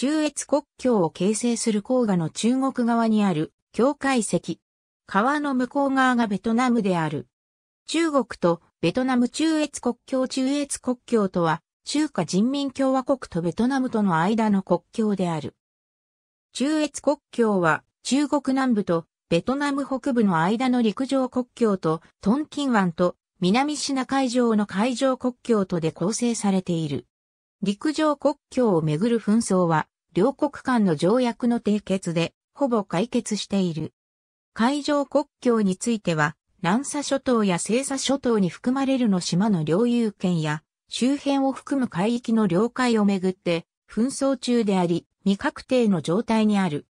中越国境を形成する黄河の中国側にある境界石。川の向こう側がベトナムである。中国とベトナム中越国境中越国境とは中華人民共和国とベトナムとの間の国境である。中越国境は中国南部とベトナム北部の間の陸上国境とトンキン湾と南シナ海上の海上国境とで構成されている。陸上国境をめぐる紛争は、両国間の条約の締結で、ほぼ解決している。海上国境については、南沙諸島や西沙諸島に含まれるの島の領有権や、周辺を含む海域の領海をめぐって、紛争中であり、未確定の状態にある。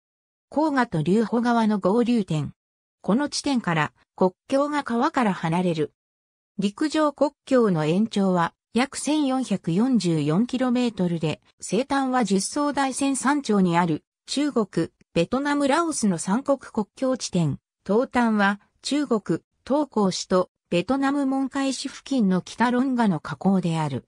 黄河と竜保川の合流点。この地点から国境が川から離れる。陸上国境の延長は約 1444km で、西端は十層大山山頂にある、中国、ベトナムラオスの三国国境地点、東端は、中国、東高市と、ベトナム門海市付近の北ロンガの河口である。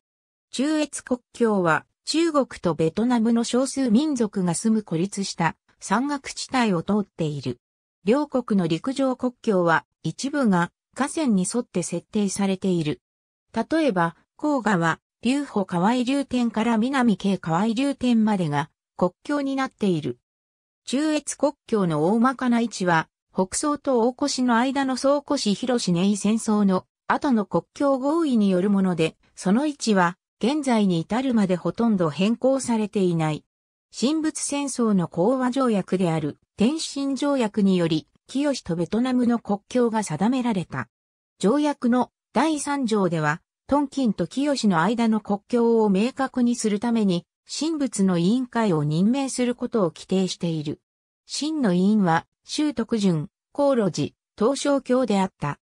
中越国境は、中国とベトナムの少数民族が住む孤立した山岳地帯を通っている。両国の陸上国境は一部が河川に沿って設定されている。例えば、甲河は、流歩河合流点から南系河合流点までが国境になっている。中越国境の大まかな位置は、北総と大越の間の総越広し根井戦争の後の国境合意によるもので、その位置は現在に至るまでほとんど変更されていない。神仏戦争の講和条約である天津条約により、清とベトナムの国境が定められた。条約の第3条では、トンキンと清の間の国境を明確にするために、神仏の委員会を任命することを規定している。真の委員は、周徳順、高路寺、東照教であった。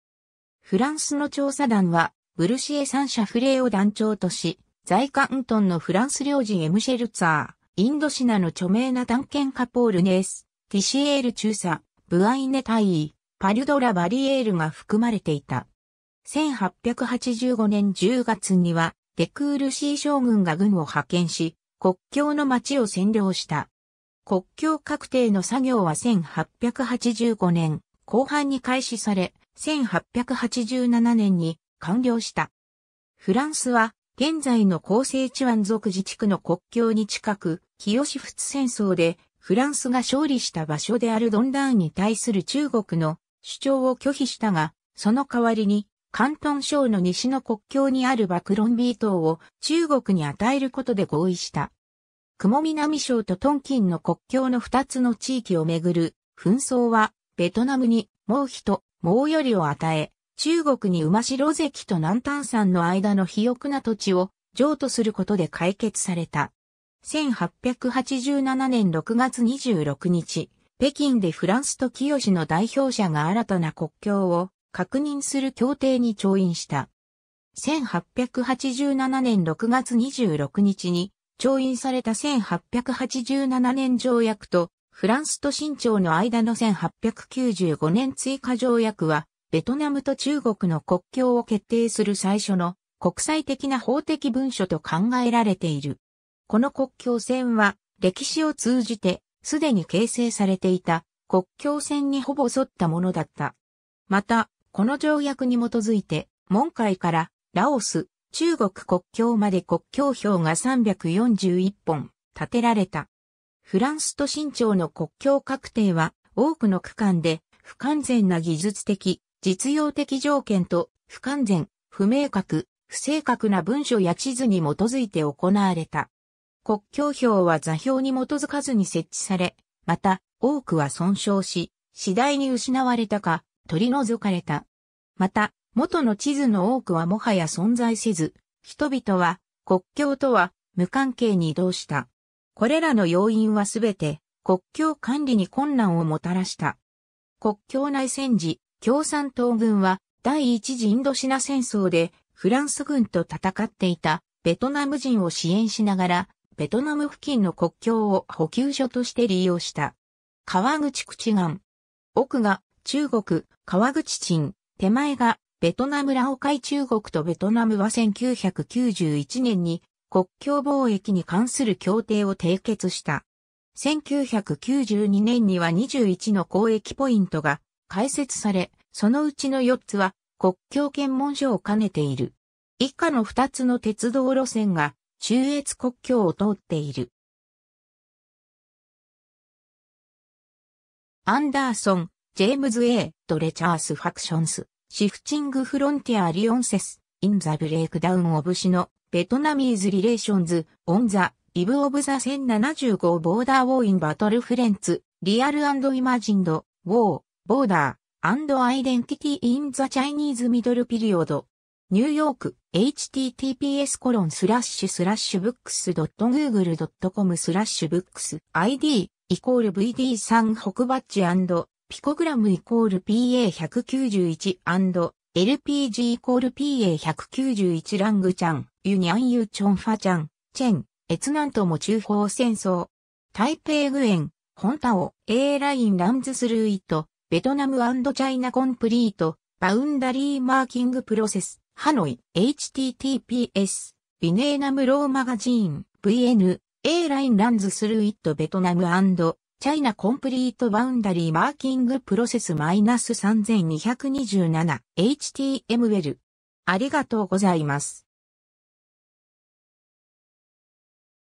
フランスの調査団は、ブルシエ三社フレーを団長とし、在トンのフランス領事エムシェルツァー、インドシナの著名な探検家ポール・ネース、ティシエール中佐、ブアイネ大尉、パルドラ・バリエールが含まれていた。1885年10月には、デクールシー将軍が軍を派遣し、国境の町を占領した。国境確定の作業は1885年後半に開始され、1887年に完了した。フランスは現在の厚生地湾族自治区の国境に近く、清仏戦争でフランスが勝利した場所であるドンダーンに対する中国の主張を拒否したが、その代わりに関東省の西の国境にあるバクロンビー島を中国に与えることで合意した。雲南省とトンキンの国境の2つの地域をめぐる紛争は、ベトナムに毛皮と毛よりを与え、中国に馬城関と南丹山の間の肥沃な土地を譲渡することで解決された。1887年6月26日、北京でフランスと清の代表者が新たな国境を確認する協定に調印した。1887年6月26日に調印された1887年条約とフランスと清朝の間の1895年追加条約はベトナムと中国の国境を決定する最初の国際的な法的文書と考えられている。この国境線は歴史を通じてすでに形成されていた国境線にほぼ沿ったものだった。また、この条約に基づいて、門海からラオス、中国国境まで国境標が341本建てられた。フランスと新朝の国境確定は多くの区間で不完全な技術的、実用的条件と不完全、不明確、不正確な文書や地図に基づいて行われた。国境標は座標に基づかずに設置され、また多くは損傷し、次第に失われたか、取り除かれた。また、元の地図の多くはもはや存在せず、人々は国境とは無関係に移動した。これらの要因はすべて国境管理に困難をもたらした。国境内戦時、共産党軍は第一次インドシナ戦争でフランス軍と戦っていたベトナム人を支援しながら、ベトナム付近の国境を補給所として利用した。川口口岸。奥が中国、川口鎮、手前がベトナムラオカイ中国とベトナムは1991年に国境貿易に関する協定を締結した。1992年には21の交易ポイントが開設され、そのうちの4つは国境検問所を兼ねている。以下の2つの鉄道路線が中越国境を通っている。アンダーソン、ジェームズ・ A. とレチャース・ファクションス、シフチング・フロンティア・リオンセス、イン・ザ・ブレイクダウン・オブ・シノ、ベトナミーズ・リレーションズ、オン・ザ・イブ・オブ・ザ・1075ボーダー・ウォー・イン・バトル・フレンツ、リアル・アンド・イマジンド、ウォー、ボーダー、アンド・アイデンティティ・イン・ザ・チャイニーズ・ミドル・ピリオド、ニューヨーク、https コロンスラッシュスラッシュブックス .google.com スラッシュブックス ID イコール VD3 北バッジピコグラムイコール PA191& LPG イコール PA191 ラングチャン、ユニアンユーチョンファチャン、チェン、エツナンとも中方戦争。台北グエン、ホンタオ、A ラインランズスルーイト、ベトナムチャイナコンプリート、バウンダリーマーキングプロセス、ハノイ、HTTPS、ビネーナムローマガジーン、VN、A ラインランズスルーイットベトナムチャイナコンプリートバウンダリーマーキングプロセス -3227HTML。ありがとうございます。